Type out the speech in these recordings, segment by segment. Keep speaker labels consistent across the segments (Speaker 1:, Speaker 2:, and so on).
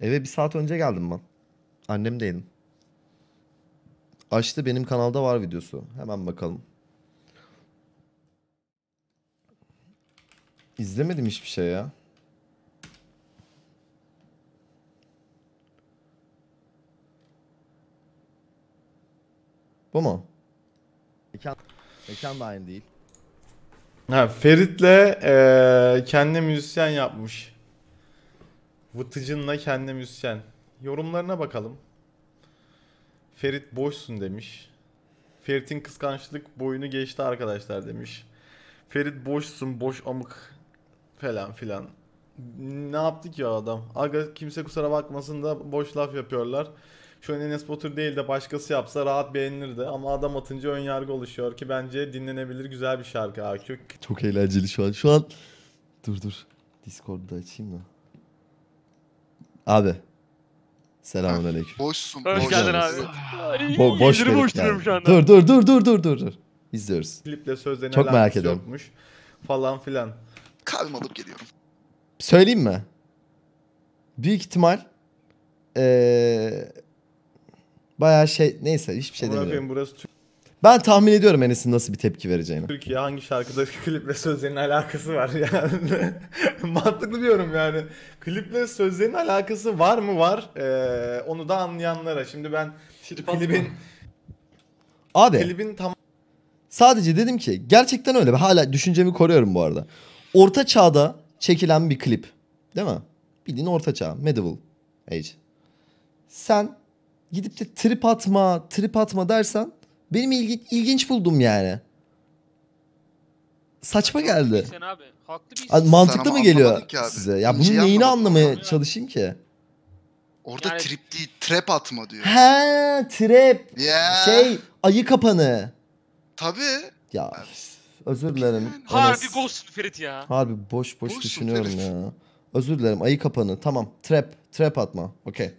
Speaker 1: Eve bir saat önce geldim ben. Annem değilim. Açtı benim kanalda var videosu. Hemen bakalım. İzlemedim hiçbir şey ya. Bu mu? Mekan, mekan da aynı değil.
Speaker 2: Ha Ferit'le ee, kendi müzisyen yapmış. Vıtıcınla kendi müzisyen. Yorumlarına bakalım. Ferit boşsun demiş. Ferit'in kıskançlık boyunu geçti arkadaşlar demiş. Ferit boşsun boş amık falan filan. Ne yaptık ya adam? Aga kimse kusura bakmasın da boş laf yapıyorlar. Şu an Enes Batur değil de başkası yapsa rahat beğenirdi. Ama adam atınca ön yargı oluşuyor ki bence dinlenebilir güzel bir şarkı AQ. Çok
Speaker 1: eğlenceli şu an. Şu an dur dur. Discord'da açayım mı? Abi. Selamun aleyküm. Ah,
Speaker 2: boşsun. Hoş geldin abi. Bo boş İnciri boş duruyorum Dur dur dur
Speaker 1: dur dur dur. dur. İzliyoruz. Kliple sözlerine Çok merak ediyorum. Yokmuş.
Speaker 2: Falan filan. Kalbim alıp
Speaker 1: geliyorum. Söyleyeyim mi? Büyük ihtimal ee, bayağı şey neyse hiçbir şey Onu demiyorum. burası ben tahmin ediyorum Enes'in nasıl bir tepki vereceğini.
Speaker 2: Türkiye hangi şarkıda klip ve sözlerinin alakası var yani. Mantıklı diyorum yani kliple sözlerin alakası var mı var? Ee, onu da anlayanlara. Şimdi ben Trip klibin Abi klibin tam
Speaker 1: sadece dedim ki gerçekten öyle. Hala düşüncemi koruyorum bu arada. Orta çağda çekilen bir klip. Değil mi? Bildiğin orta çağ. Medieval age. Sen gidip de trip atma, trip atma dersen benim ilgi, ilginç buldum yani. Saçma geldi. Sen abi Haklı bir Abi, mantıklı mı geliyor size? Ya bunun İnceyi neyini anlamaya abi. çalışayım ki?
Speaker 3: Orada Yani- trip değil trap atma diyor.
Speaker 1: He trap Yeah. şey ayı kapanı. Tabii. Ya özür dilerim. Hani Harbi
Speaker 3: Enes.
Speaker 2: Ghost Ferit ya.
Speaker 1: Harbi boş boş Boşsun düşünüyorum herif. ya. Özür dilerim ayı kapanı. Tamam trap trap atma. Okey.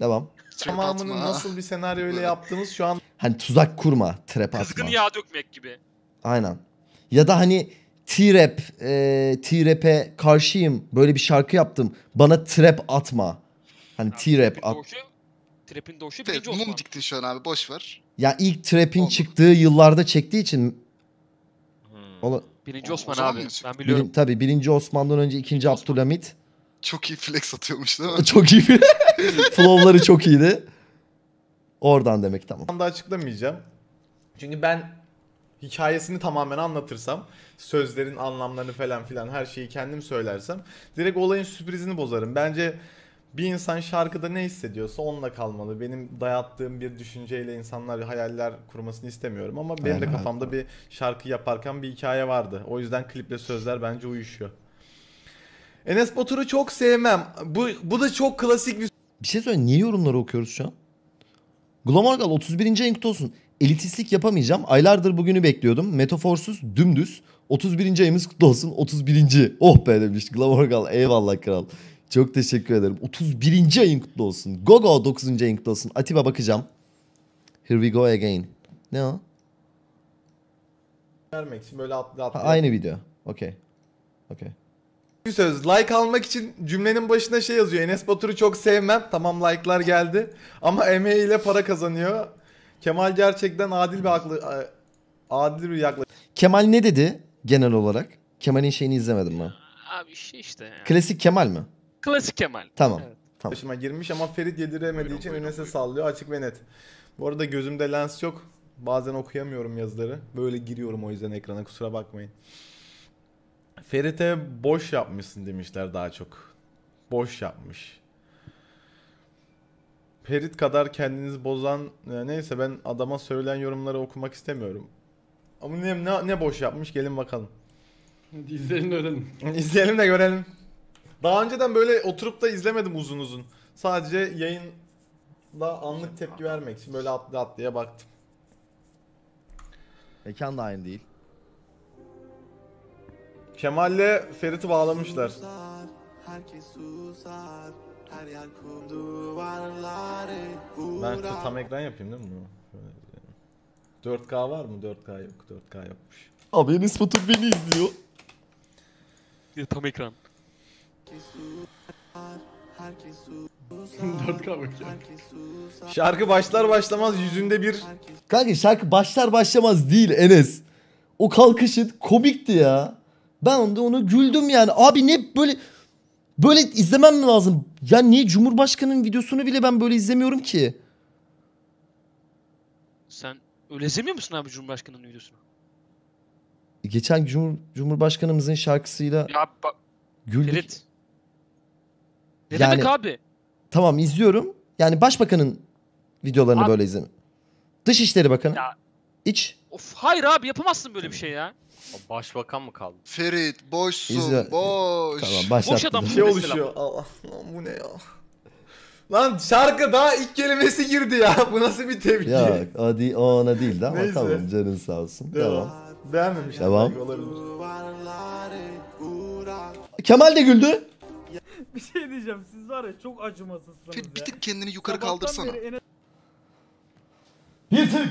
Speaker 1: Devam.
Speaker 2: Trap Tamamının nasıl bir senaryo ile yaptığımız şu an
Speaker 1: Hani tuzak kurma trap Kızgın atma.
Speaker 2: yağ
Speaker 4: dökmek gibi.
Speaker 1: Aynen. Ya da hani T-Rap, e, T-Rap'e karşıyım. Böyle bir şarkı yaptım. Bana trap atma. Hani T-Rap at.
Speaker 3: Trap'in doğuşu birinci Osman. Mum diktin şu an abi boş ver.
Speaker 1: Ya ilk trap'in çıktığı yıllarda çektiği için
Speaker 4: hmm. Ola... Birinci Osman, Osman abi. Ben biliyorum. Birin,
Speaker 1: tabii birinci Osman'dan önce ikinci Osman. Abdülhamit. Çok iyi flex atıyormuş
Speaker 2: değil mi? çok iyi.
Speaker 1: Flow'ları çok iyiydi. Oradan demek tamam. Tam
Speaker 2: da açıklamayacağım. Çünkü ben hikayesini tamamen anlatırsam, sözlerin anlamlarını falan filan her şeyi kendim söylersem direkt olayın sürprizini bozarım. Bence bir insan şarkıda ne hissediyorsa onunla kalmalı. Benim dayattığım bir düşünceyle insanlar hayaller kurmasını istemiyorum ama benim de kafamda bir şarkı yaparken bir hikaye vardı. O yüzden kliple sözler bence uyuşuyor. Enes Batur'u çok sevmem. Bu bu da çok klasik bir Bir şey söyle niye yorumları okuyoruz şu an? Glamorgal 31. en
Speaker 1: kutu olsun. Elitistlik yapamayacağım. Aylardır bugünü bekliyordum. Metaforsuz, dümdüz. 31. ayımız kutlu olsun. 31. Oh be demiş. Glamorgal eyvallah kral. Çok teşekkür ederim. 31. ayın kutlu olsun. Gogo 9. ayın kutlu olsun. Atiba bakacağım. Here we go again. Ne o?
Speaker 2: Vermek için böyle atla atla. Ha, aynı
Speaker 1: video. Okey. Okey.
Speaker 2: Bir söz. Like almak için cümlenin başına şey yazıyor. Enes Batur'u çok sevmem. Tamam like'lar geldi. Ama emeğiyle para kazanıyor. Kemal gerçekten adil bir aklı e, adil bir yaklaşım.
Speaker 1: Kemal ne dedi genel olarak? Kemal'in şeyini izlemedim ben.
Speaker 2: Abi şey işte. Yani.
Speaker 1: Klasik Kemal mi?
Speaker 2: Klasik Kemal. Tamam. Evet. Tamam. Başıma girmiş ama Ferit yediremediği için buyurun, Enes'e sallıyor açık ve net. Bu arada gözümde lens yok. Bazen okuyamıyorum yazıları. Böyle giriyorum o yüzden ekrana kusura bakmayın. Ferit'e boş yapmışsın demişler daha çok. Boş yapmış. Perit kadar kendiniz bozan neyse ben adama söylenen yorumları okumak istemiyorum. Ama ne, ne, ne boş yapmış gelin bakalım. İzleyelim de öğrenelim. İzleyelim de görelim. Daha önceden böyle oturup da izlemedim uzun uzun. Sadece yayında anlık tepki vermek için böyle atlı atlıya baktım. Mekan da aynı değil. Kemal'le Ferit'i bağlamışlar. Susar, herkes susar. Her yer kum duvarları
Speaker 4: Ben size tam
Speaker 2: ekran yapayım değil mi bunu? 4K var mı? 4K yok. 4K yokmuş. Abi Enes ispatı beni izliyor. Ya, tam ekran. 4K Şarkı başlar başlamaz yüzünde bir...
Speaker 1: Kanka şarkı başlar başlamaz değil Enes. O kalkışın komikti ya. Ben onda onu güldüm yani. Abi ne böyle Böyle izlemem mi lazım? Ya niye Cumhurbaşkanı'nın videosunu bile ben böyle izlemiyorum ki?
Speaker 4: Sen öyle izlemiyor musun abi Cumhurbaşkanı'nın videosunu?
Speaker 1: E, geçen Cumhur, Cumhurbaşkanımızın şarkısıyla Ya bak
Speaker 4: güldük. Ferit. Ne Yani- demek abi?
Speaker 1: Tamam izliyorum. Yani başbakanın videolarını Abi- böyle izlemiyorum. Dışişleri Bakanı. Ya- İç.
Speaker 4: Of hayır abi yapamazsın böyle bir şey ya.
Speaker 2: Başbakan mı kaldı? Ferit boşsun İzle... boş. Tamam başlattım. Boş adam Ne oluşuyor? Allah lan bu ne ya? Lan şarkı daha ilk kelimesi girdi ya. Bu nasıl bir tebliğ? Ya o,
Speaker 1: değil, o ona değildi ama tamam canın sağ olsun. Devam.
Speaker 2: Beğenmemiş. Devam. Kemal de
Speaker 1: güldü.
Speaker 4: Bir şey diyeceğim siz var ya çok acımasızsınız Ferit, Bir tık kendini yukarı Sabahtan kaldırsana. Bir tık.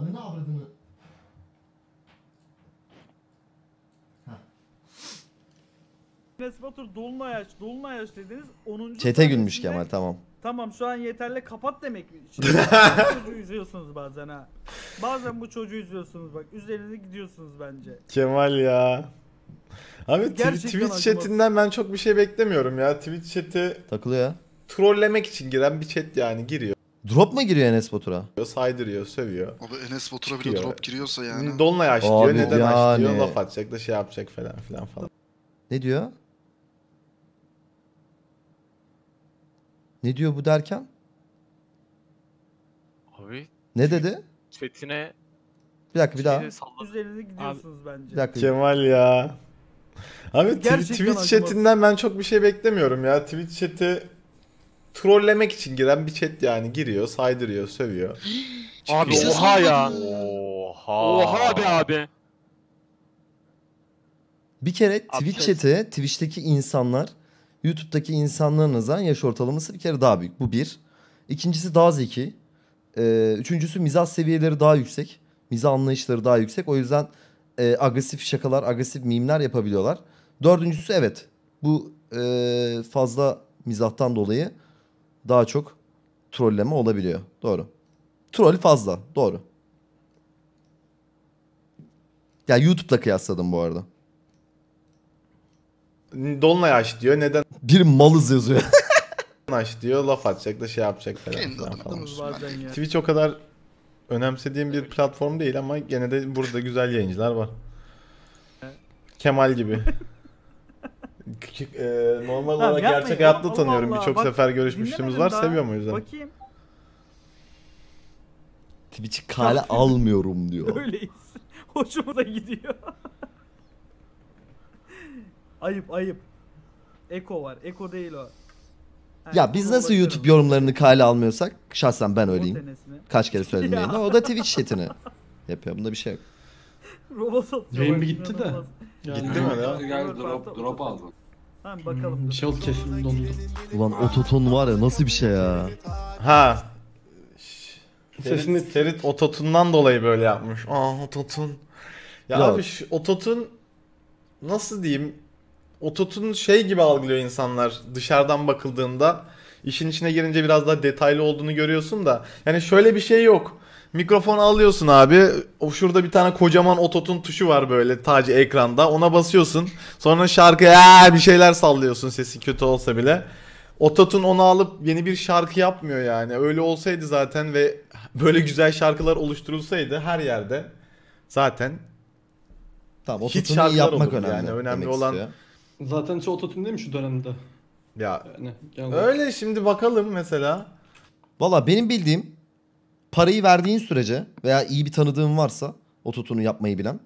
Speaker 4: Ananı hani avradını. Enes Batur dolunay aç, dolunay aç dediniz. 10. Çete gülmüş Kemal tamam. Tamam şu an yeterli kapat demek mi? çocuğu üzüyorsunuz bazen ha. Bazen bu çocuğu üzüyorsunuz bak. Üzerinde gidiyorsunuz bence.
Speaker 2: Kemal ya. Abi Gerçekten Twitch chatinden ben çok bir şey beklemiyorum ya. Twitch chat'i Takılıyor trollemek için giren bir chat yani giriyor. Drop mu giriyor Enes Batur'a? Saydırıyor, sövüyor. Abi Enes Batur'a bile drop giriyorsa yani. Dolunay aç diyor, Abi neden aç diyor, laf atacak da şey yapacak falan filan falan.
Speaker 1: Ne diyor? Ne diyor bu derken?
Speaker 2: Abi. Ne dedi? Chatine bir dakika bir daha.
Speaker 4: Üzerinize gidiyorsunuz bence. Bir dakika.
Speaker 2: Kemal ya. Abi Gerçekten Twitch aklıma... chatinden ben çok bir şey beklemiyorum ya. Twitch chat'i trollemek için giren bir chat yani giriyor, saydırıyor,
Speaker 4: sövüyor. Abi Bize oha ya. Oha. Oha be abi.
Speaker 1: Bir kere Twitch şey- chat'e, Twitch'teki insanlar YouTube'daki insanların azan yaş ortalaması bir kere daha büyük. Bu bir. İkincisi daha zeki. Ee, üçüncüsü mizah seviyeleri daha yüksek. Mizah anlayışları daha yüksek. O yüzden e, agresif şakalar, agresif mimler yapabiliyorlar. Dördüncüsü evet. Bu e, fazla mizahtan dolayı daha çok trolleme olabiliyor. Doğru. Troll fazla. Doğru. Ya yani YouTube'la kıyasladım bu arada.
Speaker 2: Dolunay aç diyor. Neden? Bir malız yazıyor. aç diyor. Laf atacak da şey yapacak falan. Kendi falan. Ya. Twitch o kadar önemsediğim bir platform değil ama gene de burada güzel yayıncılar var. Kemal gibi. e, normal olarak yapmayın gerçek ya, hayatta tanıyorum. Allah. Birçok sefer görüşmüşlüğümüz dinlemedim var. daha. Seviyorum o yüzden.
Speaker 4: Bakayım.
Speaker 1: Twitch'i kale almıyorum diyor.
Speaker 4: Öyleyiz. Hoşuma da gidiyor. ayıp ayıp. Eko var. Eko değil o. Ha, Ya biz nasıl
Speaker 1: YouTube yorumlarını kale almıyorsak şahsen ben öyleyim. Kaç kere söyledim Ya. O da Twitch chatini yapıyor. Bunda bir şey yok.
Speaker 4: Robot atıyor. Yayın bir gitti de. Gitti mi ya? Geldi drop, drop aldım. Tamam bakalım. Hmm, şey oldu kesin dondu.
Speaker 1: Ulan ototon var ya nasıl bir şey ya.
Speaker 2: Ha. Sesini terit ototundan dolayı böyle yapmış. Aa ototun. Ya, ya. abi şu ototun nasıl diyeyim? Ototun şey gibi algılıyor insanlar dışarıdan bakıldığında. işin içine girince biraz daha detaylı olduğunu görüyorsun da. Yani şöyle bir şey yok. Mikrofon alıyorsun abi. O şurada bir tane kocaman ototun tuşu var böyle tacı ekranda. Ona basıyorsun. Sonra şarkıya bir şeyler sallıyorsun sesi kötü olsa bile. Ototun onu alıp yeni bir şarkı yapmıyor yani. Öyle olsaydı zaten ve böyle güzel şarkılar oluşturulsaydı her yerde zaten Tamam, hiç şarkılar iyi yapmak önemli. Yani önemli olan istiyor. zaten çoğu ototun değil mi şu dönemde? Ya yani, öyle şimdi bakalım mesela. Valla benim bildiğim
Speaker 1: parayı verdiğin sürece veya iyi bir tanıdığın varsa o tutunu yapmayı bilen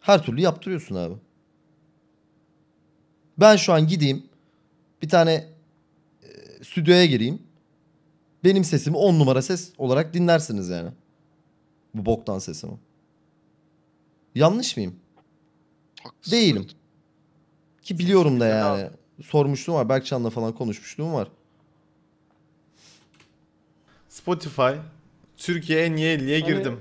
Speaker 1: her türlü yaptırıyorsun abi. Ben şu an gideyim bir tane e, stüdyoya gireyim. Benim sesimi 10 numara ses olarak dinlersiniz yani. Bu boktan sesimi. Yanlış mıyım? Haklısın. Değilim. Ki biliyorum da yani. Ya. Sormuştum var. Berkcan'la
Speaker 2: falan konuşmuşluğum var. Spotify Türkiye'ye niye niye hani girdim?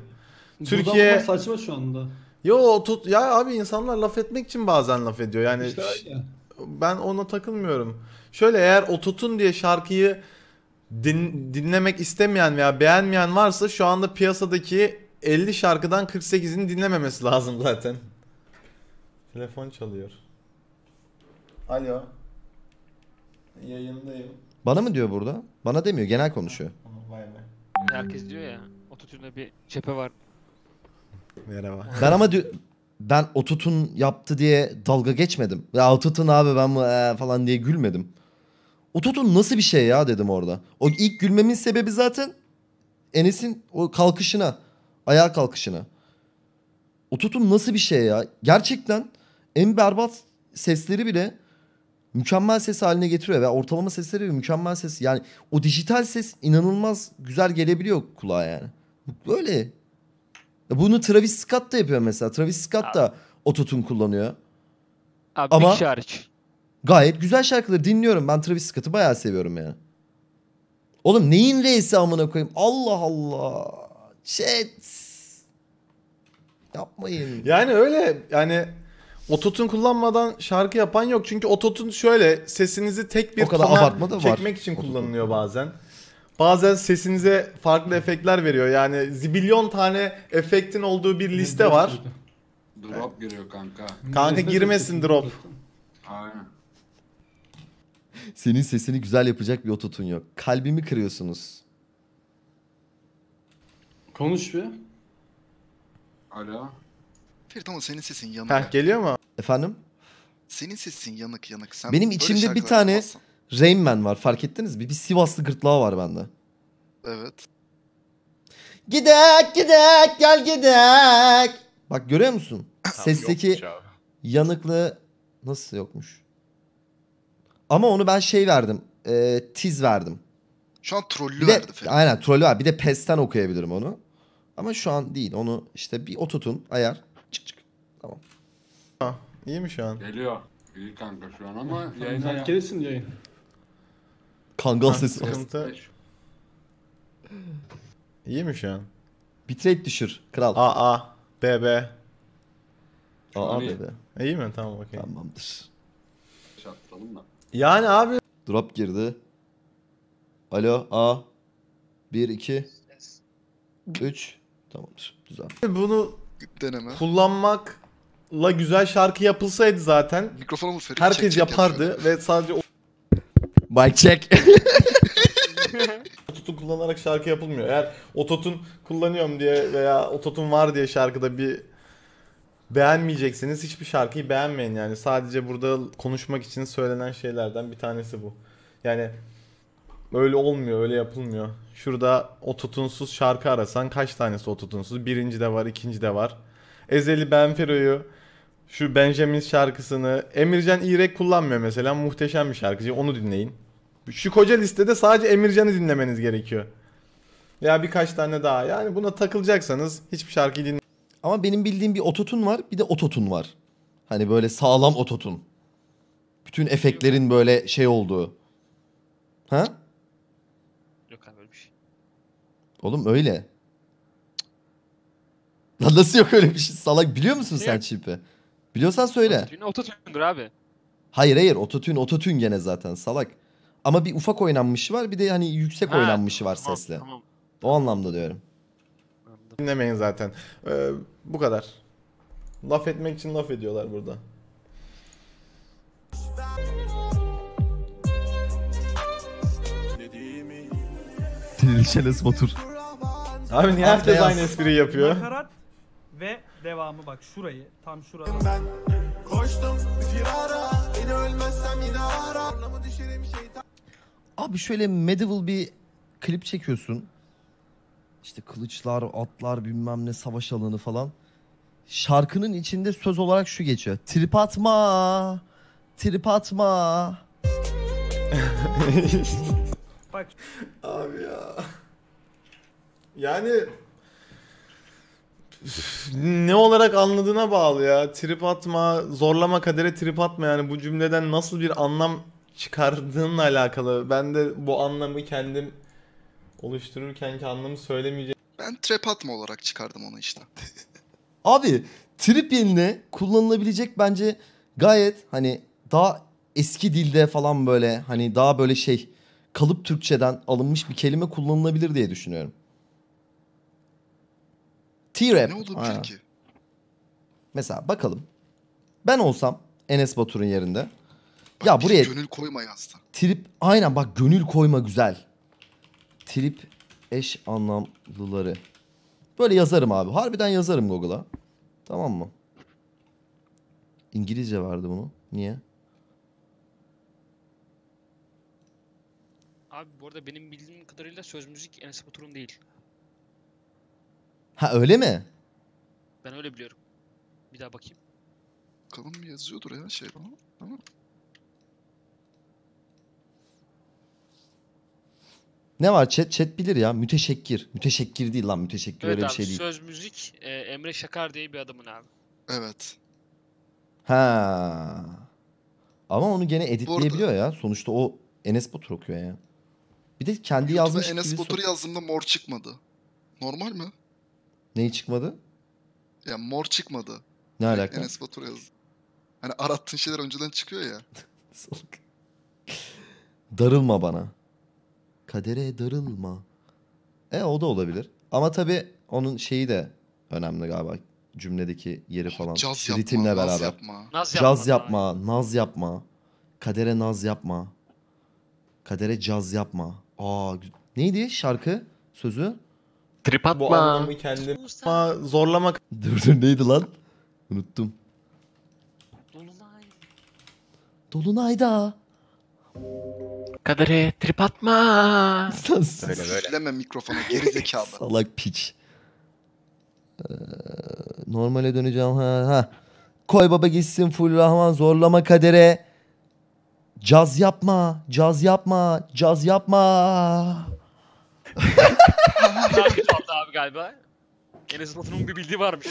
Speaker 4: Yani, Türkiye saçma şu anda.
Speaker 2: Yo tut ya abi insanlar laf etmek için bazen laf ediyor. Yani işte öyle. ben ona takılmıyorum. Şöyle eğer otutun diye şarkıyı din, dinlemek istemeyen veya beğenmeyen varsa şu anda piyasadaki 50 şarkıdan 48'ini dinlememesi lazım zaten. Telefon çalıyor. Alo.
Speaker 4: Yayındayım.
Speaker 1: Bana mı diyor burada? Bana demiyor. Genel konuşuyor.
Speaker 4: Vay be. Hani herkes diyor ya. Ototün'de bir çepe var. Merhaba. Ben ama diyor,
Speaker 1: ben Otutun yaptı diye dalga geçmedim. Ya Otutun abi ben ee, falan diye gülmedim. Otutun nasıl bir şey ya dedim orada. O ilk gülmemin sebebi zaten Enes'in o kalkışına, ayağa kalkışına. Otutun nasıl bir şey ya? Gerçekten en berbat sesleri bile mükemmel ses haline getiriyor ve ortalama sesleri mükemmel ses. Yani o dijital ses inanılmaz güzel gelebiliyor kulağa yani. Böyle. Bunu Travis Scott da yapıyor mesela. Travis Scott da ototun kullanıyor.
Speaker 4: Abi Ama... şarj.
Speaker 1: Gayet güzel şarkıları dinliyorum. Ben Travis Scott'ı bayağı seviyorum yani. Oğlum neyin reisi amına koyayım? Allah Allah.
Speaker 2: Chat. Yapmayın. Yani öyle yani Ototun kullanmadan şarkı yapan yok. Çünkü ototun şöyle sesinizi tek bir O kadar var. çekmek için kullanılıyor bazen. Bazen sesinize farklı efektler veriyor. Yani zibilyon tane efektin olduğu bir liste var.
Speaker 4: Drop giriyor kanka. Kanka girmesin drop.
Speaker 1: Senin sesini güzel yapacak bir ototun yok. Kalbimi kırıyorsunuz.
Speaker 2: Konuş bir.
Speaker 3: Alo. Ferit ama senin sesin yanık. Heh,
Speaker 2: geliyor mu? Efendim?
Speaker 3: Senin sesin yanık yanık. Sen Benim içimde bir tane
Speaker 1: yapmazsın. var fark ettiniz mi? Bir Sivaslı gırtlağı var bende. Evet. Gidek gidek gel gidek. Bak görüyor musun? Sesteki yanıklı nasıl yokmuş? Ama onu ben şey verdim. E, tiz verdim.
Speaker 3: Şu an trollü
Speaker 1: Bir de, aynen trollü var. Bir de PES'ten okuyabilirim onu. Ama şu an değil. Onu işte bir ototun ayar. Tamam.
Speaker 2: Ha, iyi mi şu an?
Speaker 3: Geliyor. İyi kanka şu an ama yayına Sen ya. yayın.
Speaker 2: Kangal sesi var. Sıkıntı. İyi mi şu an? Bitrate düşür kral. A A B B. A A B B İyi mi? Tamam bakayım. Tamamdır. Çarptıralım mı? Yani abi.
Speaker 1: Drop girdi. Alo A. 1 2
Speaker 2: 3 Tamamdır. Güzel. Bunu Deneme. kullanmak la güzel şarkı yapılsaydı zaten Mikrofonu vur Ferit. herkes Çek, yapardı yapıyor. ve sadece o
Speaker 1: Mic check.
Speaker 2: ototu kullanarak şarkı yapılmıyor. Eğer ototun kullanıyorum diye veya ototun var diye şarkıda bir beğenmeyeceksiniz. hiçbir şarkıyı beğenmeyin yani. Sadece burada konuşmak için söylenen şeylerden bir tanesi bu. Yani öyle olmuyor, öyle yapılmıyor. Şurada ototunsuz şarkı arasan kaç tanesi ototunsuz? Birinci de var, ikinci de var. Ezeli Benfero'yu, şu Benjamin şarkısını. Emircan İrek kullanmıyor mesela. Muhteşem bir şarkıcı. Onu dinleyin. Şu koca listede sadece Emircan'ı dinlemeniz gerekiyor. Ya birkaç tane daha. Yani buna takılacaksanız hiçbir şarkıyı dinle. Ama benim bildiğim bir ototun var bir de ototun
Speaker 1: var. Hani böyle sağlam ototun. Bütün efektlerin böyle şey olduğu. Ha? Yok abi öyle bir şey. Oğlum öyle. Lan nasıl yok öyle bir şey? Salak biliyor musun sen çipi? Biliyorsan söyle. Ototune
Speaker 4: ototune'dur abi.
Speaker 1: Hayır hayır ototune ototune gene zaten salak. Ama bir ufak oynanmışı var bir de hani yüksek Ha, oynanmışı var tamam, sesle. Tamam. O anlamda diyorum.
Speaker 2: Dinlemeyin zaten. Ee, bu kadar. Laf etmek için laf ediyorlar burada. Çeles Batur. Abi niye herkes aynı espriyi yapıyor?
Speaker 4: Ve devamı bak şurayı tam şurada. Ben koştum firara beni ölmezsem yine ara. düşerim
Speaker 1: şeytan. Abi şöyle medieval bir klip çekiyorsun. İşte kılıçlar, atlar bilmem ne savaş alanı falan. Şarkının içinde söz olarak şu geçiyor. Trip atma, trip atma.
Speaker 2: Bak. Abi ya. Yani ne olarak anladığına bağlı ya. Trip atma, zorlama kadere trip atma yani bu cümleden nasıl bir anlam çıkardığınla alakalı. Ben de bu anlamı kendim oluştururken ki anlamı söylemeyeceğim. Ben trap atma olarak çıkardım onu işte.
Speaker 1: Abi trip yerine kullanılabilecek bence gayet hani daha eski dilde falan böyle hani daha böyle şey kalıp Türkçeden alınmış bir kelime kullanılabilir diye düşünüyorum. T-Rap. Ne olabilir ki? Mesela bakalım. Ben olsam Enes Batur'un yerinde. Bak, ya şey buraya gönül
Speaker 3: koyma yazdı.
Speaker 1: Trip aynen bak gönül koyma güzel. Trip eş anlamlıları. Böyle yazarım abi. Harbiden yazarım Google'a. Tamam mı? İngilizce vardı bunu. Niye?
Speaker 4: Abi bu arada benim bildiğim kadarıyla söz müzik Enes Batur'un değil.
Speaker 1: Ha öyle mi?
Speaker 4: Ben öyle biliyorum. Bir daha bakayım.
Speaker 3: Bakalım yazıyordur ya şey ama.
Speaker 1: Ne var chat? Chat bilir ya. Müteşekkir. Müteşekkir değil lan. Müteşekkir Evet öyle bir şey değil. söz
Speaker 4: müzik e, Emre Şakar diye bir adamın abi. Evet.
Speaker 1: Ha. Ama onu gene editleyebiliyor ya. Sonuçta o Enes Batur okuyor ya. Bir de kendi YouTube'a yazmış gibi. Enes Batur
Speaker 3: yazdığımda mor çıkmadı. Normal mi?
Speaker 1: Neyi çıkmadı?
Speaker 3: Ya mor çıkmadı.
Speaker 1: Ne Direkt Enes
Speaker 3: Batur yazdı. Hani arattığın şeyler önceden çıkıyor ya.
Speaker 1: Salak. darılma bana. Kadere darılma. E o da olabilir. Ama tabii onun şeyi de önemli galiba. Cümledeki yeri falan. Caz yapma, Ritimle beraber. Naz yapma. Naz yapma. Caz yapma, naz yapma. Kadere naz yapma. Kadere caz yapma. Aa neydi şarkı sözü? Trip
Speaker 2: atma. Bu anlamı kendim Ama zorlamak.
Speaker 1: Dur dur neydi lan? Unuttum. Dolunay. Dolunay'da. Kadir'e trip atma. Sus. Böyle böyle.
Speaker 3: Üfleme Salak
Speaker 1: piç. Ee, normale döneceğim ha. ha. Koy baba gitsin full rahman zorlama kadere. Caz yapma, caz yapma, caz yapma.
Speaker 4: Takip şey abi galiba. Enes Batur'un bir bildiği varmış.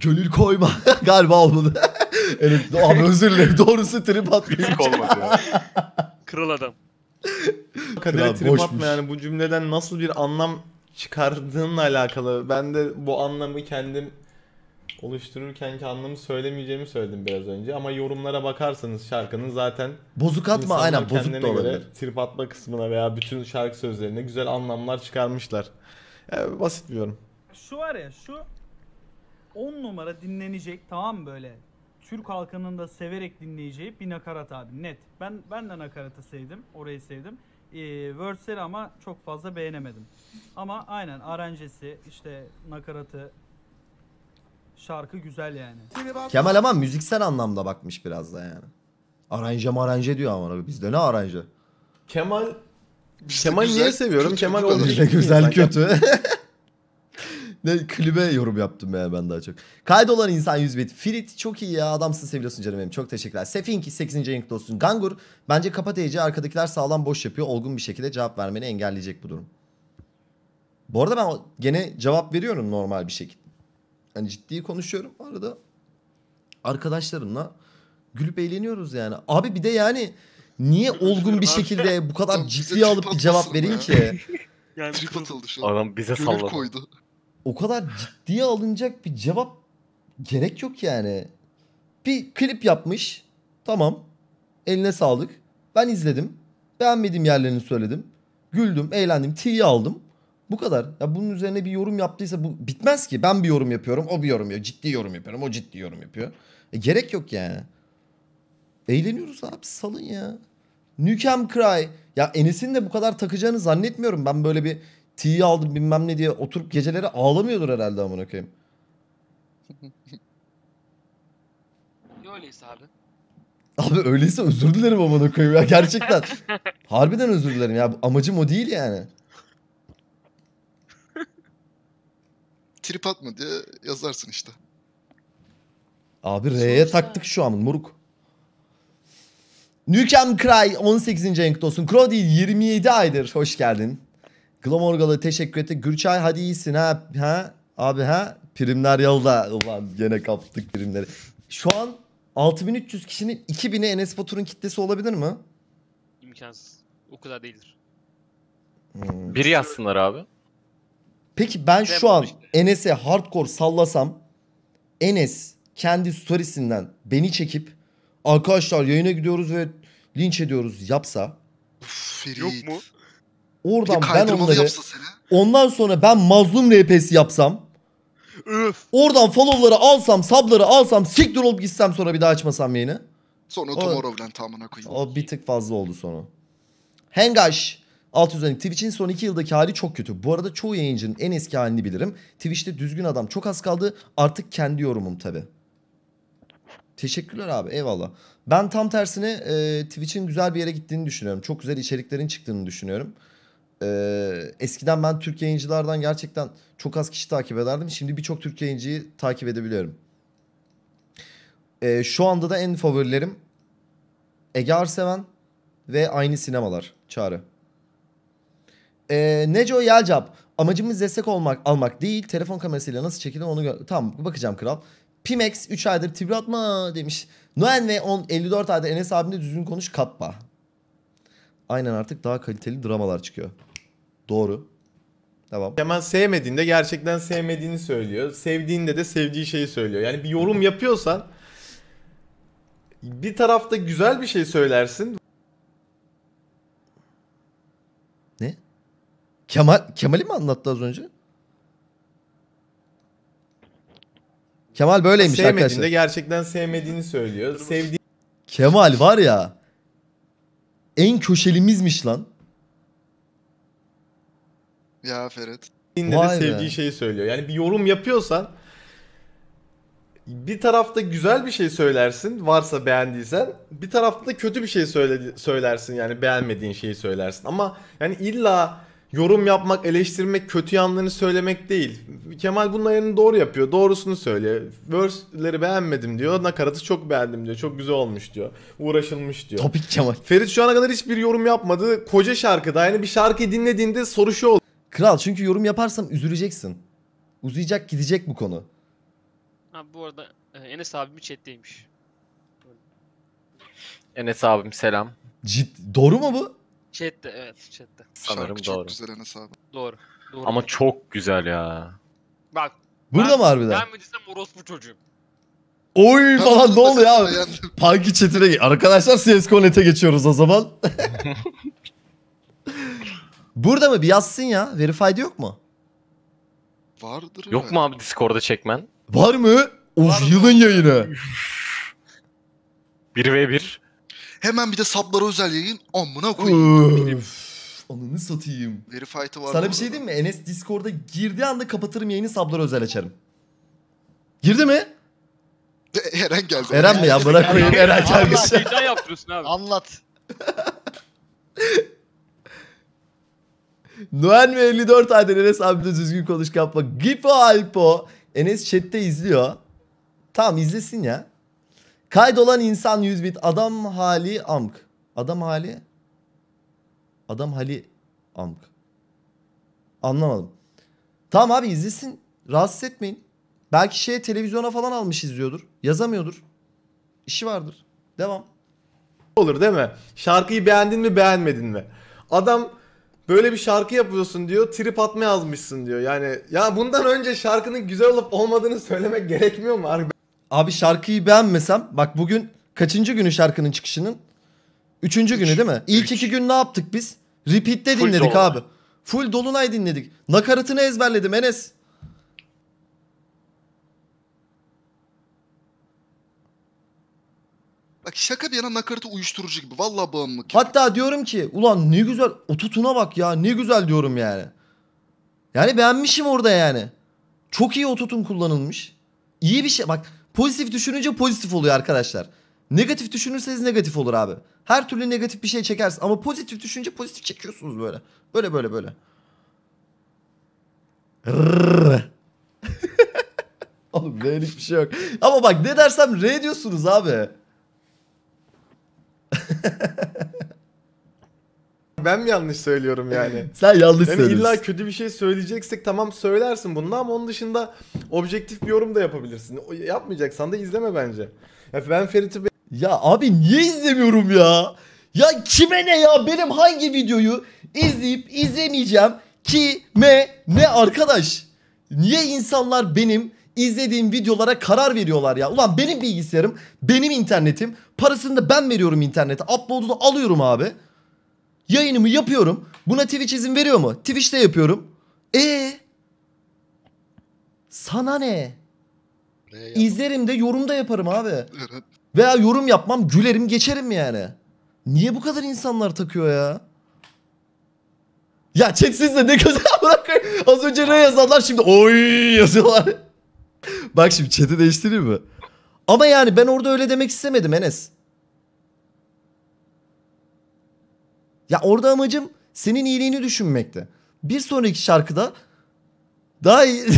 Speaker 1: Gönül koyma. Galiba olmadı. evet,
Speaker 2: abi özür dilerim. Doğrusu trip atmıyor. Fizik olmadı ya. Kral adam. Kadere Kral trip boşmuş. atma yani bu cümleden nasıl bir anlam çıkardığınla alakalı. Ben de bu anlamı kendim oluştururken ki anlamı söylemeyeceğimi söyledim biraz önce ama yorumlara bakarsanız şarkının zaten bozuk atma aynen bozuk da olabilir. trip atma kısmına veya bütün şarkı sözlerine güzel anlamlar çıkarmışlar. Yani e, basit bir yorum.
Speaker 4: Şu var ya şu 10 numara dinlenecek tamam böyle. Türk halkının da severek dinleyeceği bir nakarat abi net. Ben ben de nakaratı sevdim. Orayı sevdim. Ee, Words'leri ama çok fazla beğenemedim. Ama aynen aranjesi işte nakaratı Şarkı güzel yani. Kemal ama müziksel
Speaker 1: anlamda bakmış biraz da yani. Aranje maranje diyor ama bizde ne aranje?
Speaker 2: Kemal Kemal niye seviyorum? Kemal olduğu için güzel kötü.
Speaker 1: ne klibe yorum yaptım ya ben daha çok. Kaydolan insan 100 bit. Frit çok iyi ya adamsın seviyorsun canım benim. Çok teşekkürler. Sefinki 8. renk dostun. Gangur bence kapat EC arkadakiler sağlam boş yapıyor. Olgun bir şekilde cevap vermeni engelleyecek bu durum. Bu arada ben gene cevap veriyorum normal bir şekilde yani ciddi konuşuyorum arada arkadaşlarımla gülüp eğleniyoruz yani. Abi bir de yani niye olgun bir şekilde bu kadar ciddi alıp bir cevap atmasın verin ki?
Speaker 2: Yani Trip atıldı şu an. Adam bize Gönül salladı. koydu.
Speaker 1: O kadar ciddiye alınacak bir cevap gerek yok yani. Bir klip yapmış. Tamam. Eline sağlık. Ben izledim. Beğenmediğim yerlerini söyledim. Güldüm, eğlendim, tiye aldım. Bu kadar. Ya bunun üzerine bir yorum yaptıysa bu bitmez ki. Ben bir yorum yapıyorum, o bir yorum yapıyor. Ciddi yorum yapıyorum, o ciddi yorum yapıyor. E gerek yok yani. Eğleniyoruz abi salın ya. Nükem Cry. Ya Enes'in de bu kadar takacağını zannetmiyorum. Ben böyle bir T'yi aldım bilmem ne diye oturup geceleri ağlamıyordur herhalde amına koyayım.
Speaker 4: Niye öyleyse abi?
Speaker 1: Abi öyleyse özür dilerim amına koyayım ya gerçekten. Harbiden özür dilerim ya. Amacım o değil yani.
Speaker 3: trip atma diye yazarsın işte.
Speaker 1: Abi R'ye taktık şu an moruk. Nukem Cry 18. renk olsun. Crow değil 27 aydır. Hoş geldin. Glamorgalı teşekkür etti. Gürçay hadi iyisin ha. ha? Abi ha. Primler yolda. Ulan gene kaptık primleri. Şu an 6300 kişinin 2000'i Enes Batur'un kitlesi olabilir mi?
Speaker 4: İmkansız. O kadar değildir. Hmm. Biri yazsınlar abi.
Speaker 1: Peki ben şey şu an Enes'e hardcore sallasam Enes kendi storiesinden beni çekip arkadaşlar yayına gidiyoruz ve linç ediyoruz yapsa Yok mu? Oradan ben onları ondan sonra ben mazlum RP'si yapsam Öf. Oradan follow'ları alsam, sub'ları alsam, siktir olup gitsem sonra bir daha açmasam yayını. Sonra Tomorrowland tamına koyayım. O bir tık fazla oldu sonra Hengaş. Alt üzerine Twitch'in son 2 yıldaki hali çok kötü. Bu arada çoğu yayıncının en eski halini bilirim. Twitch'te düzgün adam çok az kaldı. Artık kendi yorumum tabi. Teşekkürler abi eyvallah. Ben tam tersine e, Twitch'in güzel bir yere gittiğini düşünüyorum. Çok güzel içeriklerin çıktığını düşünüyorum. E, eskiden ben Türk yayıncılardan gerçekten çok az kişi takip ederdim. Şimdi birçok Türk yayıncıyı takip edebiliyorum. E, şu anda da en favorilerim Ege Arseven ve Aynı Sinemalar. Çağrı. Ee, Neco Yelcap. Amacımız destek olmak, almak değil. Telefon kamerasıyla nasıl çekilir onu gör... Tamam bakacağım kral. Pimex 3 aydır tibri atma demiş. Noen ve 10 54 aydır Enes abimle düzgün konuş kappa. Aynen
Speaker 2: artık daha kaliteli dramalar çıkıyor. Doğru. Tamam. Kemal sevmediğinde gerçekten sevmediğini söylüyor. Sevdiğinde de sevdiği şeyi söylüyor. Yani bir yorum yapıyorsan bir tarafta güzel bir şey söylersin.
Speaker 1: Kemal Kemal'i mi anlattı az önce? Kemal böyleymiş Sevmediğinde arkadaşlar.
Speaker 2: gerçekten sevmediğini söylüyor. Sevdiği
Speaker 1: Kemal var ya en köşelimizmiş
Speaker 2: lan. Ya Ferit. Dinle de sevdiği şeyi söylüyor. Yani bir yorum yapıyorsan bir tarafta güzel bir şey söylersin varsa beğendiysen bir tarafta da kötü bir şey söyle, söylersin yani beğenmediğin şeyi söylersin ama yani illa yorum yapmak, eleştirmek, kötü yanlarını söylemek değil. Kemal bunların doğru yapıyor. Doğrusunu söyle. Verse'leri beğenmedim diyor. Nakaratı çok beğendim diyor. Çok güzel olmuş diyor. Uğraşılmış diyor. Topik Kemal. Ferit şu ana kadar hiçbir yorum yapmadı. Koca şarkıda yani bir şarkıyı dinlediğinde soru şu oldu. Kral çünkü yorum yaparsam üzüleceksin.
Speaker 1: Uzayacak gidecek bu konu.
Speaker 4: Ha bu arada e, Enes abim chatteymiş.
Speaker 2: Enes abim selam. Cid,
Speaker 4: doğru mu bu? Chat'te evet chat'te. Sanırım Şarkı doğru. çok güzel Enes abi. Doğru. Doğru. Ama
Speaker 2: çok güzel ya. Bak. Burada ben, mı harbiden? Ben Mecis'e orospu çocuğum. Oy falan ne oldu
Speaker 1: ya? Panki chat'ine gel. Arkadaşlar CSGO net'e geçiyoruz o zaman. Burada mı? Bir yazsın ya. Verify'de yok mu?
Speaker 2: Vardır. Yok mu abi Discord'a çekmen? Var mı? Of Var yılın mı? yayını. 1v1.
Speaker 3: Hemen bir de saplara özel yayın. Amına koyayım.
Speaker 1: Ananı satayım.
Speaker 3: Verify'ı var. Sana bir şey diyeyim mi? Enes
Speaker 1: Discord'a girdiği anda kapatırım yayını saplara özel açarım. Girdi mi? Eren geldi. Eren mi ya? Bırak koyayım Eren gelmiş. Allah
Speaker 3: heyecan abi. Anlat.
Speaker 1: Noel ve 54 adet Enes abimle düzgün konuş yapma. Gipo Alpo. Enes chatte izliyor. Tamam izlesin ya. Kaydolan insan 100 bit. Adam hali amk. Adam hali. Adam hali amk. Anlamadım. Tamam abi izlesin. Rahatsız etmeyin. Belki şeye televizyona falan almış izliyordur. Yazamıyordur.
Speaker 2: İşi vardır. Devam. Olur değil mi? Şarkıyı beğendin mi beğenmedin mi? Adam böyle bir şarkı yapıyorsun diyor. Trip atma yazmışsın diyor. Yani ya bundan önce şarkının güzel olup olmadığını söylemek gerekmiyor mu? abi Abi şarkıyı beğenmesem
Speaker 1: bak bugün kaçıncı günü şarkının çıkışının? Üçüncü günü değil mi? İlk iki gün ne yaptık biz? Repeat'te Full dinledik dolunay. abi. Full Dolunay dinledik. Nakaratını ezberledim Enes. Bak şaka bir yana nakaratı uyuşturucu gibi. Vallahi bağımlılık. Hatta diyorum ki ulan ne güzel otutuna bak ya ne güzel diyorum yani. Yani beğenmişim orada yani. Çok iyi ototun kullanılmış. İyi bir şey. Bak Pozitif düşününce pozitif oluyor arkadaşlar. Negatif düşünürseniz negatif olur abi. Her türlü negatif bir şey çekersin ama pozitif düşününce pozitif çekiyorsunuz böyle. Böyle böyle böyle. Oğlum benim bir şey yok. Ama bak ne dersem R diyorsunuz
Speaker 2: abi. Ben mi yanlış söylüyorum yani? Sen yanlış yani söylüyorsun. İlla kötü bir şey söyleyeceksek tamam söylersin bunu ama onun dışında objektif bir yorum da yapabilirsin. Yapmayacaksan da izleme bence. Ya ben Ferit'i Ya abi niye izlemiyorum ya? Ya kime ne ya? Benim hangi
Speaker 1: videoyu izleyip izlemeyeceğim kime ne arkadaş? Niye insanlar benim izlediğim videolara karar veriyorlar ya? Ulan benim bilgisayarım, benim internetim. Parasını da ben veriyorum internete. Upload'u da alıyorum abi. Yayınımı yapıyorum. Buna Twitch izin veriyor mu? Twitch'te yapıyorum. E sana ne? İzlerim de yorum da yaparım abi. Veya yorum yapmam gülerim geçerim yani. Niye bu kadar insanlar takıyor ya? Ya chat sizde ne güzel bırakın. Az önce ne yazanlar şimdi oy yazıyorlar. Bak şimdi chat'i değiştireyim mi? Ama yani ben orada öyle demek istemedim Enes. Ya orada amacım senin iyiliğini düşünmekti. Bir sonraki şarkıda daha iyi...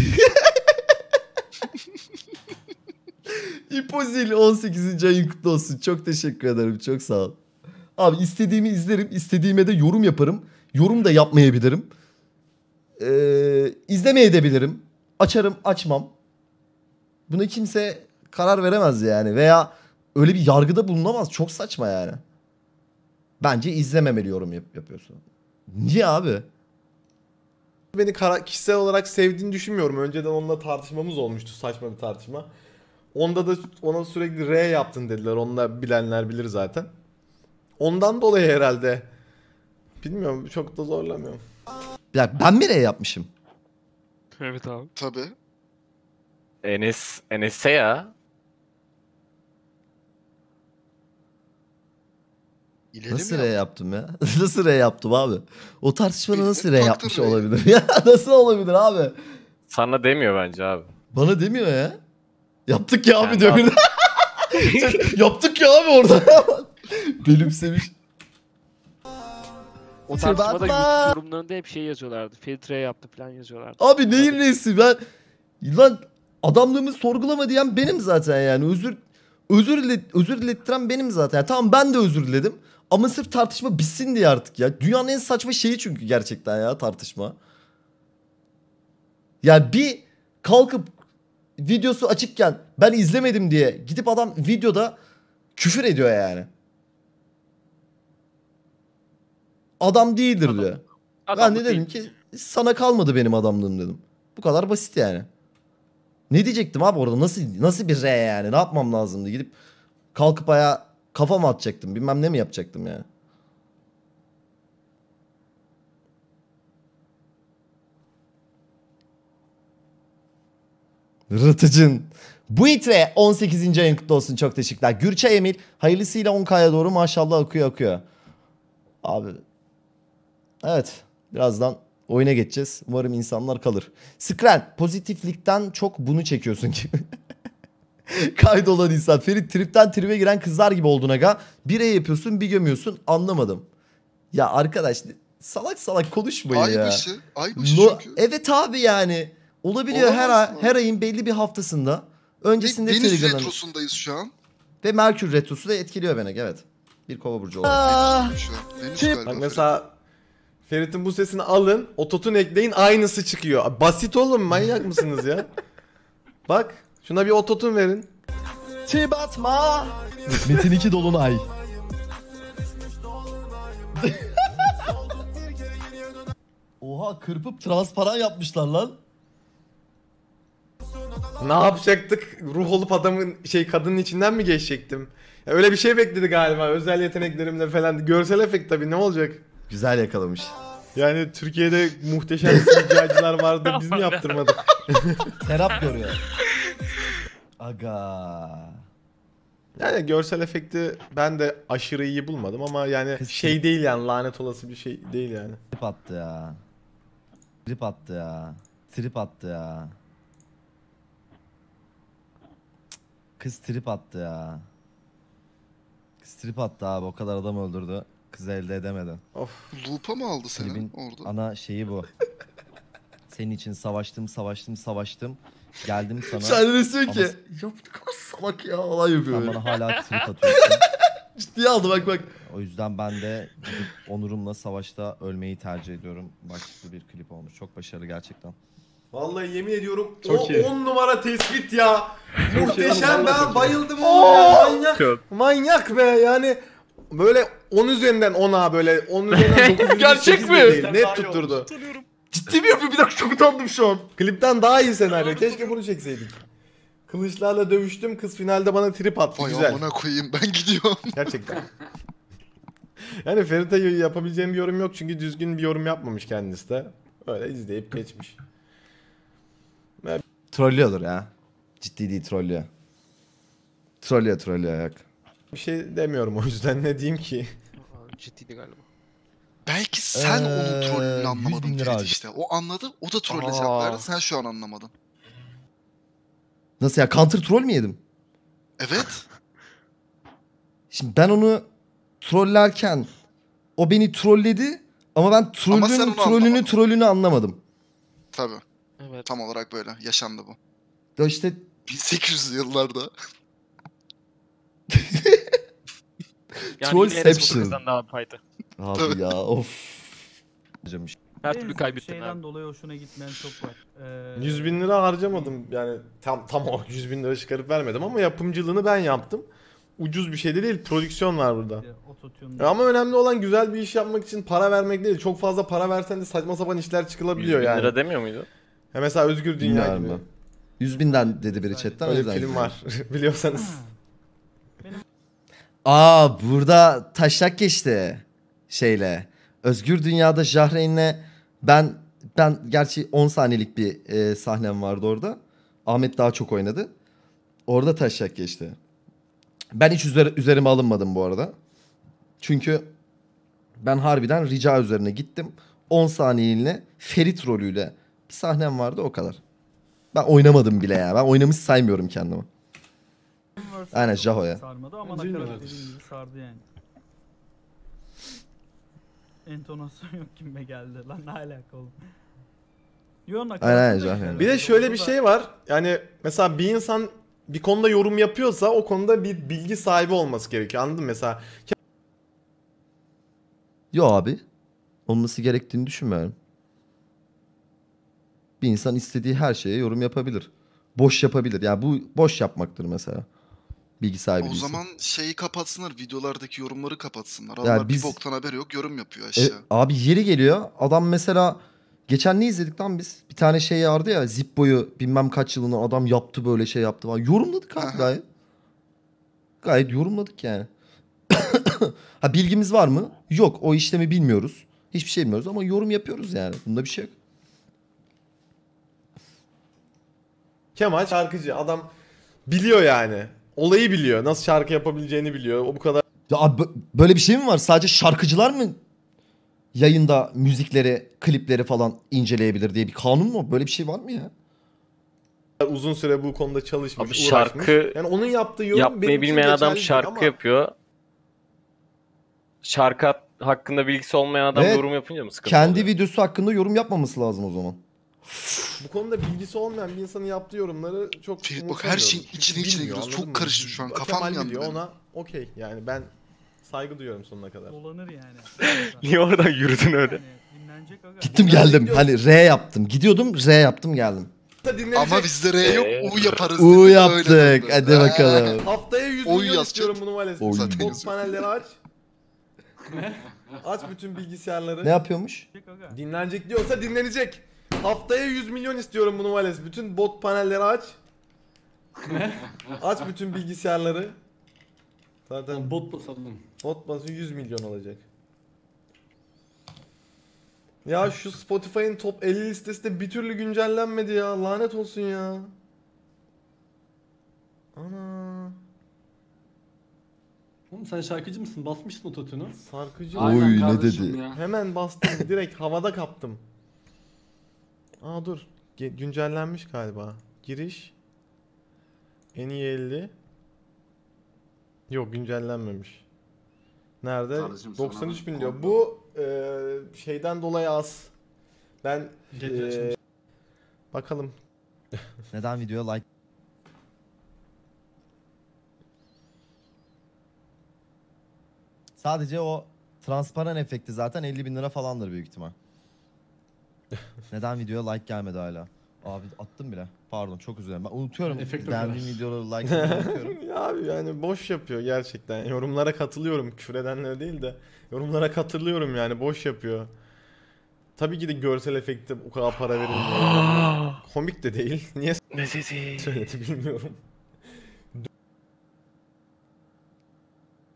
Speaker 1: İpozil 18. ayın kutlu olsun. Çok teşekkür ederim. Çok sağ ol. Abi istediğimi izlerim. istediğime de yorum yaparım. Yorum da yapmayabilirim. Ee, izlemeye edebilirim. Açarım açmam. Buna kimse karar veremez yani. Veya öyle bir yargıda bulunamaz. Çok saçma yani. Bence izlememeli yorum yap- yapıyorsun.
Speaker 2: Niye abi? Beni kişisel olarak sevdiğini düşünmüyorum. Önceden onunla tartışmamız olmuştu saçma bir tartışma. Onda da ona sürekli R yaptın dediler. Onunla bilenler bilir zaten. Ondan dolayı herhalde. Bilmiyorum çok da zorlamıyorum.
Speaker 1: Ya ben mi R yapmışım?
Speaker 4: Evet abi.
Speaker 2: Tabii. Enes, Enes'e ya. İleri nasıl re
Speaker 1: yaptım ya? nasıl re yaptım abi? O tartışmada nasıl re yapmış re. olabilir ya? nasıl olabilir abi?
Speaker 2: Sana demiyor bence abi.
Speaker 1: Bana demiyor ya. Yaptık ya abi yani diyor. Yaptık ya abi orada. Benimsemiş. O şey, tartışmada
Speaker 4: yorumlarında hep şey yazıyorlardı. Filtre yaptı falan yazıyorlardı.
Speaker 1: Abi neyin nesi ben... Lan adamlığımı sorgulama diyen benim zaten yani. Özür özür özür dilettiren benim zaten. Yani tamam ben de özür diledim. Ama sırf tartışma bitsin diye artık ya. Dünyanın en saçma şeyi çünkü gerçekten ya tartışma. Yani bir kalkıp videosu açıkken ben izlemedim diye gidip adam videoda küfür ediyor yani. Adam değildir adam, diyor. Adam ben de dedim değil. ki sana kalmadı benim adamlığım dedim. Bu kadar basit yani. Ne diyecektim abi orada nasıl nasıl bir re yani ne yapmam lazımdı gidip kalkıp ayağa Kafa mı atacaktım bilmem ne mi yapacaktım ya. Rıtıcın. Bu itre 18. ayın kutlu olsun. Çok teşekkürler. Gürçe Emil hayırlısıyla 10K'ya doğru maşallah akıyor akıyor. Abi. Evet. Birazdan oyuna geçeceğiz. Umarım insanlar kalır. Skren pozitiflikten çok bunu çekiyorsun ki. Kaydolan insan. Ferit tripten tribe giren kızlar gibi oldun aga. Bir E yapıyorsun bir gömüyorsun anlamadım. Ya arkadaş salak salak konuşmayın ya. Dışı, ay çünkü. Evet abi yani. Olabiliyor her, ay, her ayın belli bir haftasında. Öncesinde Ve Venüs retrosundayız şu an. Ve
Speaker 2: Merkür retrosu da etkiliyor beni evet. Bir kova burcu olarak. Aa, Venüs, Venüs Bak mesela Ferit'in bu sesini alın, ototun ekleyin aynısı çıkıyor. Basit olun manyak mısınız ya? Bak. Şuna bir ototun verin. Çi batma. Metin 2 Dolunay. Oha kırpıp transparan yapmışlar lan. Ne yapacaktık? Ruh olup adamın şey kadının içinden mi geçecektim? Ya öyle bir şey bekledi galiba özel yeteneklerimle falan. Görsel efekt tabii ne olacak? Güzel yakalamış. Yani Türkiye'de muhteşem CGI'cılar vardı biz mi yaptırmadık? Serap görüyor. Aga. Yani görsel efekti ben de aşırı iyi bulmadım ama yani Kesin. şey değil yani lanet olası bir şey değil yani.
Speaker 1: Trip attı ya. Trip attı ya. Trip attı ya. Kız trip attı ya. Kız trip attı abi o kadar adam öldürdü. Kız elde edemedi. Of. Loop'a mı aldı seni orada? ana şeyi bu. Senin için savaştım, savaştım, savaştım. Geldim sana. Sen diyorsun ki. Ya bu ne kadar salak ya olay yapıyor. Sen bana hala tweet atıyorsun. Ciddiye aldı bak bak. O yüzden ben de onurumla savaşta ölmeyi tercih ediyorum. Başlıklı bir klip olmuş. Çok başarılı gerçekten.
Speaker 2: Vallahi yemin ediyorum Çok o iyi. 10 numara tespit ya. Muhteşem ben bayıldım. Manyak, Çok. manyak be yani böyle 10 üzerinden 10'a böyle 10 üzerinden 9 Gerçek mi? Değil. Net tutturdu. Tutuyorum. Ciddi mi yapıyor? Bir dakika çok utandım şu an. Klipten daha iyi senaryo. Keşke bunu çekseydik. Kılıçlarla dövüştüm. Kız finalde bana trip attı. Vay Güzel. Ona koyayım ben gidiyorum. Gerçekten. yani Ferit'e yapabileceğim bir yorum yok. Çünkü düzgün bir yorum yapmamış kendisi de. Öyle izleyip geçmiş. Trollüyordur ya. Ciddi değil trollüyor. Trollüyor trollüyor ayak. Bir şey demiyorum o yüzden ne diyeyim ki?
Speaker 4: Ciddiydi galiba.
Speaker 2: Belki sen ee, onun trollünü anlamadın Ferit işte. O
Speaker 3: anladı, o da trolleyeceklerdi. Sen şu an anlamadın.
Speaker 1: Nasıl ya? Counter troll mü yedim? Evet. Şimdi ben onu trollerken o beni trolledi ama ben trollün ama trollünü anlamadın. trollünü anlamadım.
Speaker 3: Tabii. Evet. Tam olarak böyle yaşandı bu. Ya işte 1800 yıllarda.
Speaker 4: yani Trollception. daha bir Abi Tabii. ya of. Her türlü kaybettim şeyden abi. dolayı hoşuna gitmeyen çok var. Ee, 100
Speaker 2: bin lira harcamadım yani tam tam o 100 bin lira çıkarıp vermedim ama yapımcılığını ben yaptım. Ucuz bir şey de değil prodüksiyon var burada. Ototune. E ama önemli olan güzel bir iş yapmak için para vermek değil. Çok fazla para versen de saçma sapan işler çıkılabiliyor 100 bin yani. lira demiyor muydu? Ya mesela Özgür Dünya Bilmiyorum
Speaker 1: gibi. 100 binden dedi biri chatten. Öyle bir film var
Speaker 4: biliyorsanız.
Speaker 1: Aa burada taşlak geçti şeyle. Özgür Dünya'da Jahreyn'le ben ben gerçi 10 saniyelik bir e, sahnem vardı orada. Ahmet daha çok oynadı. Orada taşak geçti. Ben hiç üzeri, üzerime alınmadım bu arada. Çünkü ben harbiden rica üzerine gittim. 10 saniyeliğine Ferit rolüyle bir sahnem vardı o kadar. Ben oynamadım bile ya. Ben oynamış saymıyorum kendimi. Aynen Jaho'ya. Sarmadı
Speaker 4: ama sardı yani entonasyon yok kime geldi lan ne alaka oğlum. Yoğun Aynen,
Speaker 2: aynen. Bir de şöyle bir şey var. Yani mesela bir insan bir konuda yorum yapıyorsa o konuda bir bilgi sahibi olması gerekiyor. Anladın mı? Mesela
Speaker 1: Yo abi. Olması gerektiğini düşünmüyorum. Bir insan istediği her şeye yorum yapabilir. Boş yapabilir. Yani bu boş yapmaktır mesela bilgi sahibi O zaman
Speaker 3: şeyi kapatsınlar, videolardaki yorumları kapatsınlar. Yani Adamlar biz- bir boktan haberi yok, yorum yapıyor E,
Speaker 1: abi yeri geliyor. Adam mesela geçen ne izledik lan biz? Bir tane şey vardı ya Zippo'yu bilmem kaç yılından adam yaptı böyle şey yaptı falan. Yorumladık abi gayet. Gayet yorumladık yani. ha bilgimiz var mı? Yok o işlemi bilmiyoruz. Hiçbir
Speaker 2: şey bilmiyoruz ama yorum yapıyoruz yani. Bunda bir şey yok. Kemal şarkıcı adam biliyor yani olayı biliyor. Nasıl şarkı yapabileceğini biliyor. O bu kadar. Ya abi, böyle bir şey mi var? Sadece şarkıcılar mı
Speaker 1: yayında müzikleri, klipleri falan inceleyebilir diye bir kanun mu? Böyle bir şey var mı ya?
Speaker 2: Uzun süre bu konuda çalışmış, Abi şarkı uğraşmış. Yani onun yaptığı yorum yapmayı bilmeyen adam şarkı ama... yapıyor. Şarkı hakkında bilgisi olmayan adam evet, yorum yapınca mı sıkıntı
Speaker 1: Kendi oluyor? videosu hakkında yorum yapmaması lazım o zaman
Speaker 2: bu konuda bilgisi olmayan bir insanın yaptığı yorumları çok bak her şeyin içine içine giriyoruz. Çok karıştı şu an. Kafam Kemal yandı. biliyor ona okey yani ben saygı duyuyorum sonuna kadar. Dolanır yani.
Speaker 4: Niye oradan yürüdün
Speaker 1: öyle? dinlenecek aga. Gittim geldim. Hani R yaptım. Gidiyordum R yaptım geldim.
Speaker 2: Ama
Speaker 3: bizde R yok U ee, yaparız. U yaptık. Hadi
Speaker 1: ee, bakalım.
Speaker 2: Haftaya 100 Oy milyon yazacak. istiyorum bunu maalesef. Oy. Zaten Bot panelleri aç. aç bütün bilgisayarları. Ne yapıyormuş? Aga. Dinlenecek diyorsa dinlenecek. Haftaya 100 milyon istiyorum bunu Vales. Bütün bot panelleri aç. aç bütün bilgisayarları. Zaten bot basalım. Bot basın 100 milyon olacak. Ya şu Spotify'ın top 50 listesi de bir türlü güncellenmedi ya. Lanet olsun ya. Ana. Oğlum sen şarkıcı mısın? Basmışsın ototunu. Sarkıcı. Oy ne dedi. ya. Hemen bastım direkt havada kaptım. Aa dur. güncellenmiş galiba. Giriş. En iyi 50. Yok güncellenmemiş. Nerede? 93 bin diyor. Bu e, şeyden dolayı az. Ben e, bakalım.
Speaker 1: Neden videoya like? Sadece o transparan efekti zaten 50 bin lira falandır büyük ihtimal. Neden videoya like gelmedi hala? Abi attım bile. Pardon çok üzüldüm. Ben unutuyorum. Beğendiğim videoları like unutuyorum.
Speaker 2: Abi yani boş yapıyor gerçekten. Yorumlara katılıyorum. küfür Küfredenlere değil de. Yorumlara katılıyorum yani boş yapıyor. Tabii ki de görsel efekte o kadar para verilmiyor. Komik de değil. Niye ne dedi? söyledi bilmiyorum.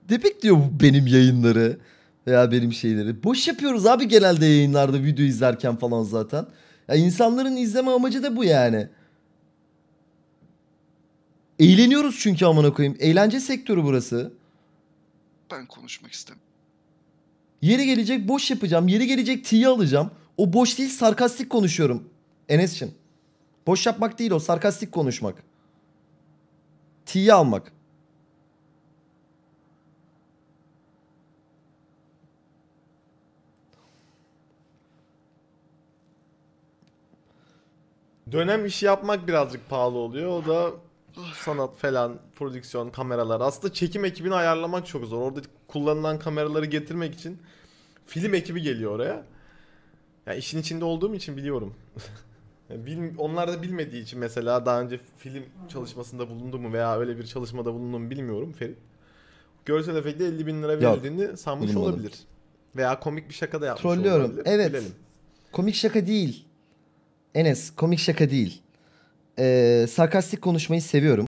Speaker 1: Depik diyor bu benim yayınları. Veya benim şeyleri. Boş yapıyoruz abi genelde yayınlarda video izlerken falan zaten. Ya insanların izleme amacı da bu yani. Eğleniyoruz çünkü amına koyayım. Eğlence sektörü burası. Ben konuşmak istemem. Yeri gelecek boş yapacağım. Yeri gelecek tiye alacağım. O boş değil sarkastik konuşuyorum. Enes'cim. Boş yapmak değil o sarkastik konuşmak. Tiye almak.
Speaker 2: dönem işi yapmak birazcık pahalı oluyor. O da sanat falan, prodüksiyon, kameralar. Aslında çekim ekibini ayarlamak çok zor. Orada kullanılan kameraları getirmek için film ekibi geliyor oraya. Ya işin içinde olduğum için biliyorum. Bil, onlar da bilmediği için mesela daha önce film çalışmasında bulundu mu veya öyle bir çalışmada bulundu mu bilmiyorum Ferit. Görsel efekte 50 bin lira verildiğini Yok, sanmış bulunmadım. olabilir. Veya komik bir şaka da yapmış Trollüyorum. olabilir. Evet. Bilelim.
Speaker 1: Komik şaka değil. Enes komik şaka değil. Ee, sarkastik konuşmayı seviyorum.